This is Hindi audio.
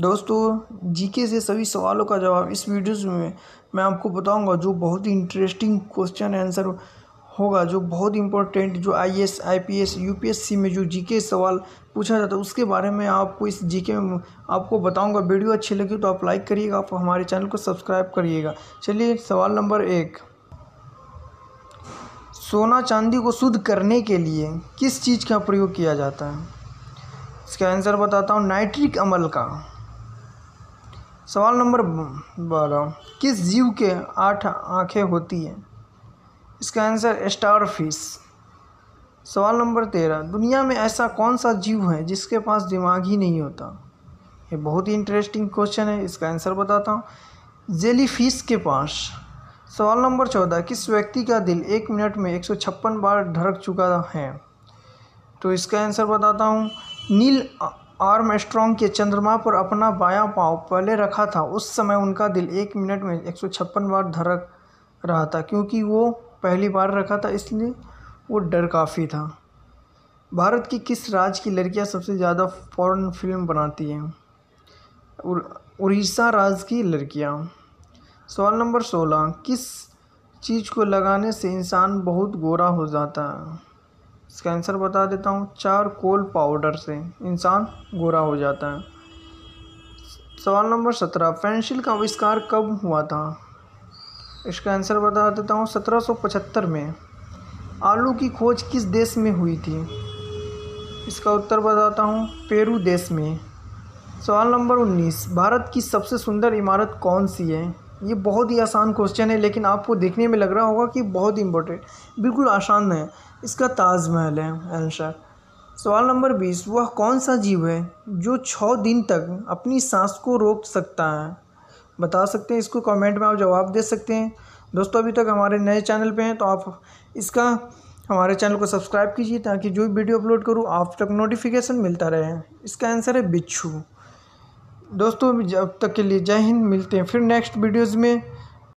दोस्तों जीके से सभी सवालों का जवाब इस वीडियो में मैं आपको बताऊंगा जो बहुत ही इंटरेस्टिंग क्वेश्चन आंसर होगा जो बहुत इंपॉर्टेंट जो आईएएस आईपीएस यूपीएससी में जो जीके सवाल पूछा जाता है उसके बारे में आपको इस जीके में आपको बताऊंगा वीडियो अच्छी लगी तो आप लाइक करिएगा आप हमारे चैनल को सब्सक्राइब करिएगा चलिए सवाल नंबर एक सोना चांदी को शुद्ध करने के लिए किस चीज़ का प्रयोग किया जाता है इसका आंसर बताता हूँ नाइट्रिक अमल का सवाल नंबर बारह किस जीव के आठ आँखें होती हैं इसका आंसर स्टार फिश सवाल नंबर तेरह दुनिया में ऐसा कौन सा जीव है जिसके पास दिमाग ही नहीं होता ये बहुत ही इंटरेस्टिंग क्वेश्चन है इसका आंसर बताता हूँ जेली फिस के पास सवाल नंबर चौदह किस व्यक्ति का दिल एक मिनट में एक सौ छप्पन बार धड़क चुका है तो इसका आंसर बताता हूँ नील आर्मस्ट्रांग के चंद्रमा पर अपना बायां पाँव पहले रखा था उस समय उनका दिल एक मिनट में एक सौ छप्पन बार धड़क रहा था क्योंकि वो पहली बार रखा था इसलिए वो डर काफ़ी था भारत की किस राज्य की लड़कियां सबसे ज़्यादा फॉरेन फिल्म बनाती हैं उड़ीसा राज्य की लड़कियां सवाल नंबर सोलह किस चीज़ को लगाने से इंसान बहुत गोरा हो जाता है इसका आंसर बता देता हूँ चार कोल पाउडर से इंसान गोरा हो जाता है सवाल नंबर सत्रह पेंसिल का आविष्कार कब हुआ था इसका आंसर बता देता हूँ सत्रह सौ पचहत्तर में आलू की खोज किस देश में हुई थी इसका उत्तर बताता हूँ पेरू देश में सवाल नंबर उन्नीस भारत की सबसे सुंदर इमारत कौन सी है ये बहुत ही आसान क्वेश्चन है लेकिन आपको देखने में लग रहा होगा कि बहुत ही इम्पोर्टेंट बिल्कुल आसान है इसका ताजमहल है आंसर सवाल नंबर बीस वह कौन सा जीव है जो छः दिन तक अपनी सांस को रोक सकता है बता सकते हैं इसको कमेंट में आप जवाब दे सकते हैं दोस्तों अभी तक हमारे नए चैनल पे हैं तो आप इसका हमारे चैनल को सब्सक्राइब कीजिए ताकि जो भी वीडियो अपलोड करूँ आप तक नोटिफिकेशन मिलता रहे इसका आंसर है बिच्छू दोस्तों अब तक के लिए जय हिंद मिलते हैं फिर नेक्स्ट वीडियोज़ में